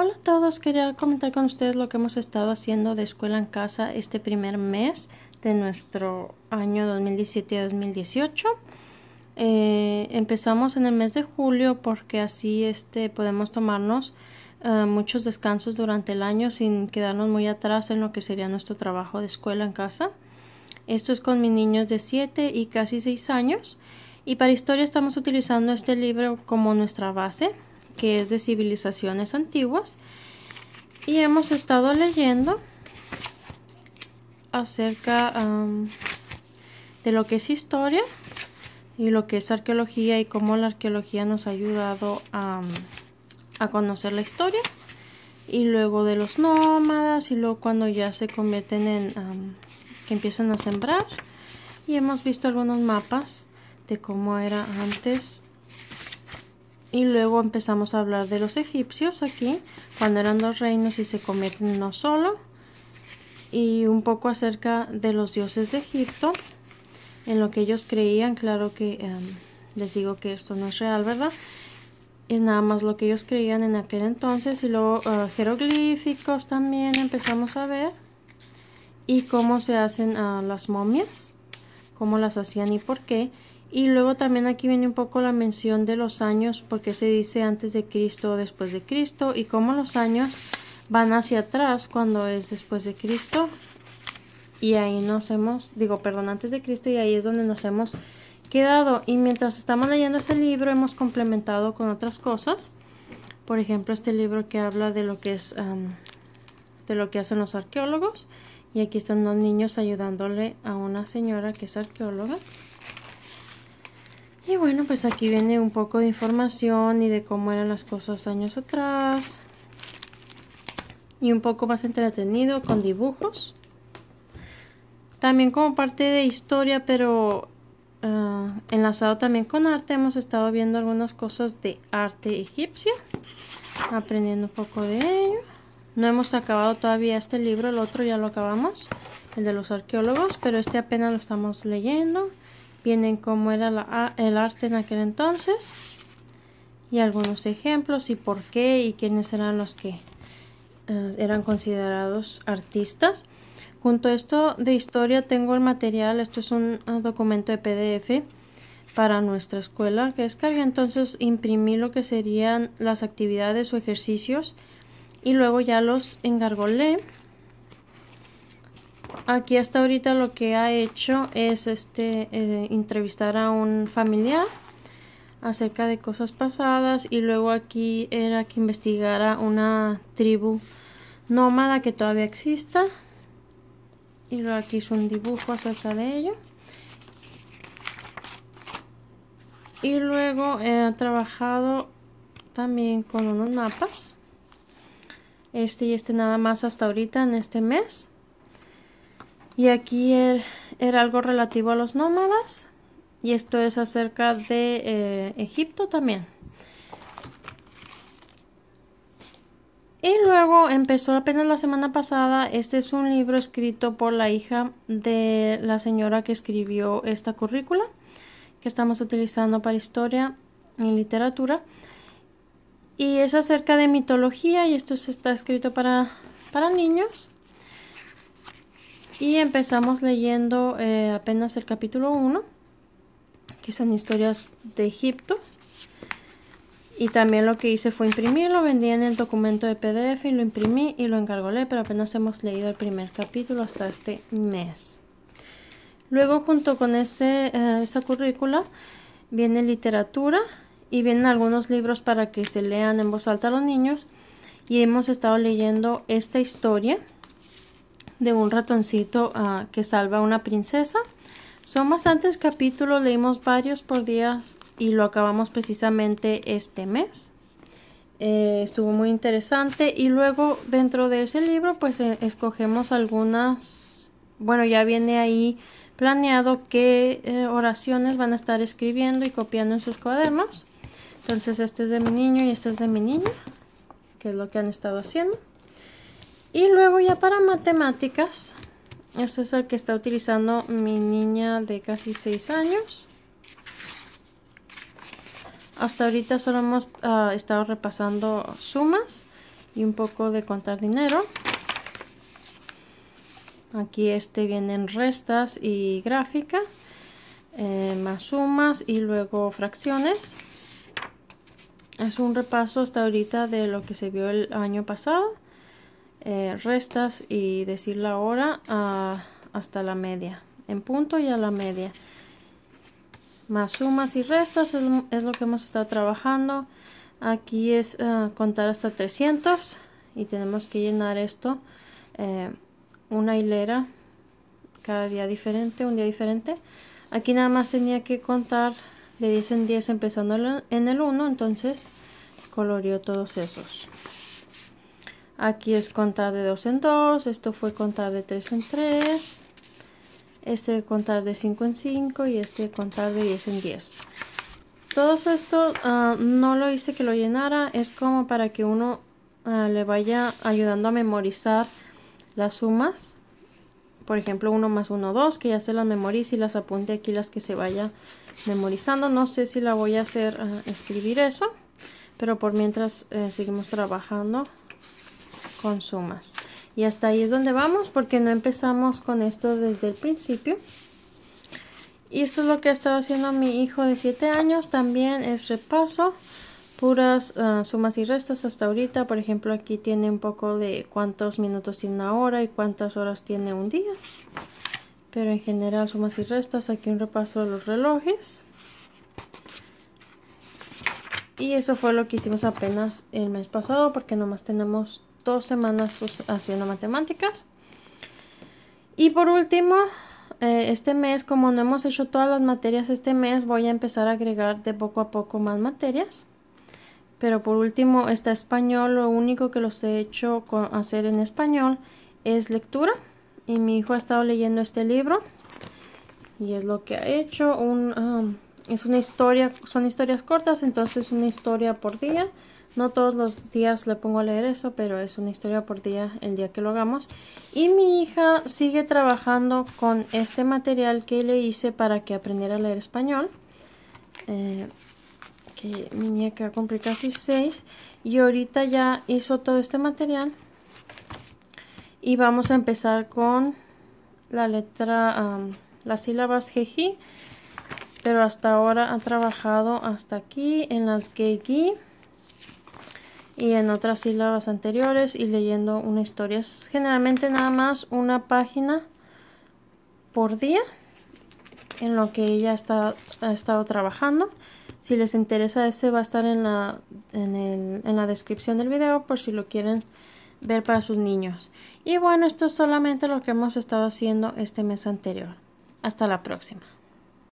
Hola a todos, quería comentar con ustedes lo que hemos estado haciendo de escuela en casa este primer mes de nuestro año 2017-2018. Eh, empezamos en el mes de julio porque así este, podemos tomarnos eh, muchos descansos durante el año sin quedarnos muy atrás en lo que sería nuestro trabajo de escuela en casa. Esto es con mis niños de 7 y casi 6 años. Y para historia estamos utilizando este libro como nuestra base que es de civilizaciones antiguas y hemos estado leyendo acerca de lo que es historia y lo que es arqueología y cómo la arqueología nos ha ayudado a, conocer la historia y luego de los nómadas y luego cuando ya se convierten en que empiezan a sembrar y hemos visto algunos mapas de cómo era antes y luego empezamos a hablar de los egipcios aquí, cuando eran dos reinos y se cometen no uno solo, y un poco acerca de los dioses de Egipto, en lo que ellos creían, claro que em, les digo que esto no es real, ¿verdad? Es nada más lo que ellos creían en aquel entonces, y luego eh, jeroglíficos también empezamos a ver, y cómo se hacen ah, las momias, cómo las hacían y por qué, y luego también aquí viene un poco la mención de los años, porque se dice antes de Cristo o después de Cristo, y cómo los años van hacia atrás cuando es después de Cristo. Y ahí nos hemos, digo, perdón, antes de Cristo, y ahí es donde nos hemos quedado. Y mientras estamos leyendo ese libro, hemos complementado con otras cosas. Por ejemplo, este libro que habla de lo que es, de lo que hacen los arqueólogos. Y aquí están los niños ayudándole a una señora que es arqueóloga. Y bueno, pues aquí viene un poco de información y de cómo eran las cosas años atrás. Y un poco más entretenido con dibujos. También como parte de historia, pero ah, enlazado también con arte, hemos estado viendo algunas cosas de arte egipcia. Aprendiendo un poco de ello. No hemos acabado todavía este libro, el otro ya lo acabamos, el de los arqueólogos, pero este apenas lo estamos leyendo vienen como era la, ah, el arte en aquel entonces y algunos ejemplos y por qué y quiénes eran los que eh, eran considerados artistas. Junto a esto de historia tengo el material, esto es un ah, documento de PDF para nuestra escuela que descargué, entonces imprimí lo que serían las actividades o ejercicios y luego ya los engargolé aquí hasta ahorita lo que ha hecho es este eh, entrevistar a un familiar acerca de cosas pasadas y luego aquí era que investigara una tribu nómada que todavía exista y luego aquí hizo un dibujo acerca de ello y luego eh, ha trabajado también con unos mapas este y este nada más hasta ahorita en este mes y aquí er, era algo relativo a los nómadas. Y esto es acerca de eh, Egipto también. Y luego empezó apenas la semana pasada. Este es un libro escrito por la hija de la señora que escribió esta currícula que estamos utilizando para historia y literatura. Y es acerca de mitología y esto está escrito para, para niños. Y empezamos leyendo eh, apenas el capítulo 1, que son historias de Egipto. Y también lo que hice fue imprimirlo, vendí en el documento de PDF y lo imprimí y lo encargolé, pero apenas hemos leído el primer capítulo hasta este mes. Luego junto con eh, esa currícula viene literatura y vienen algunos libros para que se lean en voz alta a los niños. Y hemos estado leyendo esta historia de un ratoncito ah, que salva una princesa. Son bastantes capítulos, leímos varios por días y lo acabamos precisamente este mes. Eh, estuvo muy interesante y luego dentro de ese libro pues eh, escogemos algunas, bueno ya viene ahí planeado qué eh, oraciones van a estar escribiendo y copiando en sus cuadernos. Entonces este es de mi niño y este es de mi niña, que es lo que han estado haciendo. Y luego ya para matemáticas, este es el que está utilizando mi niña de casi 6 años. Hasta ahorita solo hemos ah, estado repasando sumas y un poco de contar dinero. Aquí este vienen restas y gráfica, eh, más sumas y luego fracciones. Es un repaso hasta ahorita de lo que se vio el año pasado. Eh, restas y decir la hora ah, hasta la media en punto y a la media más sumas y restas es, lo que hemos estado trabajando aquí es ah, contar hasta 300 y tenemos que llenar esto eh, una hilera cada día diferente un día diferente aquí nada más tenía que contar de 10 en 10 empezando en el 1 entonces coloreó todos esos Aquí es contar de 2 en 2. Esto fue contar de 3 en 3. Este contar de 5 en 5. Y este contar de 10 en 10. Todo esto ah, no lo hice que lo llenara. Es como para que uno ah, le vaya ayudando a memorizar las sumas. Por ejemplo, 1 más 1, 2. Que ya se las memorice y las apunte aquí las que se vaya memorizando. No sé si la voy a hacer ah, escribir eso. Pero por mientras eh, seguimos trabajando con sumas. Y hasta ahí es donde vamos porque no empezamos con esto desde el principio. Y esto es lo que ha estado haciendo mi hijo de 7 años. También es repaso, puras ah, sumas y restas hasta ahorita. Por ejemplo, aquí tiene un poco de cuántos minutos tiene una hora y cuántas horas tiene un día. Pero en general sumas y restas. Aquí un repaso de los relojes. Y eso fue lo que hicimos apenas el mes pasado porque nomás tenemos dos semanas haciendo matemáticas. Y por último, eh, este mes, como no hemos hecho todas las materias este mes, voy a empezar a agregar de poco a poco más materias. Pero por último está español, lo único que los he hecho hacer en español es lectura. Y mi hijo ha estado leyendo este libro y es lo que ha hecho. Un, um, es una historia, son historias cortas, entonces una historia por día. No todos los días le pongo a leer eso, pero es una historia por día el día que lo hagamos. Y mi hija sigue trabajando con este material que le hice para que aprendiera a leer español. Eh, que mi niña que va a casi seis. Y ahorita ya hizo todo este material. Y vamos a empezar con la letra, las sílabas jeji. Pero hasta ahora ha trabajado hasta aquí en las gegi y en otras sílabas anteriores y leyendo una historia. Es generalmente nada más una página por día en lo que ella está, ha estado trabajando. Si les interesa este va a estar en la, en, el, en la descripción del video por si lo quieren ver para sus niños. Y bueno, esto es solamente lo que hemos estado haciendo este mes anterior. Hasta la próxima.